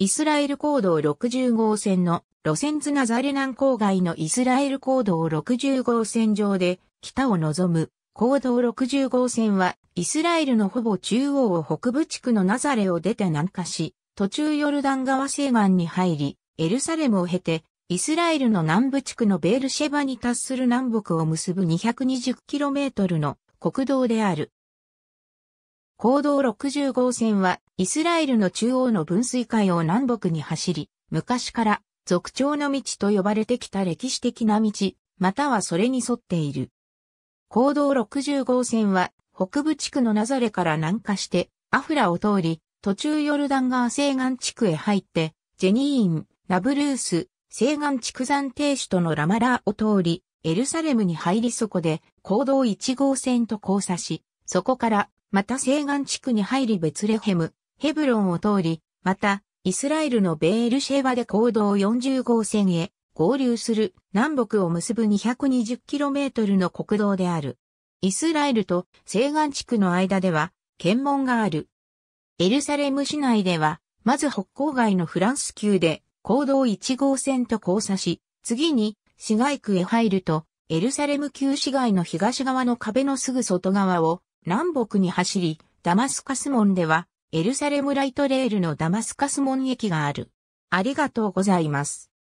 イスラエル行動60号線の路線図ナザレナン郊外のイスラエル行動60号線上で北を望む行動60号線はイスラエルのほぼ中央を北部地区のナザレを出て南下し、途中ヨルダン川西岸に入り、エルサレムを経て、イスラエルの南部地区のベールシェバに達する南北を結ぶ 220km の国道である。行動60号線はイスラエルの中央の分水海を南北に走り、昔から俗長の道と呼ばれてきた歴史的な道、またはそれに沿っている。行動60号線は北部地区のナザレから南下してアフラを通り、途中ヨルダン川西岸地区へ入って、ジェニーン、ナブルース、西岸畜産亭主とのラマラーを通り、エルサレムに入りそこで、行動1号線と交差し、そこから、また西岸地区に入りベツレヘム、ヘブロンを通り、また、イスラエルのベールシェバで行動40号線へ合流する南北を結ぶ 220km の国道である。イスラエルと西岸地区の間では検問がある。エルサレム市内では、まず北郊外のフランス級で行動1号線と交差し、次に市街区へ入ると、エルサレム旧市街の東側の壁のすぐ外側を南北に走り、ダマスカス門ではエルサレムライトレールのダマスカス門駅がある。ありがとうございます。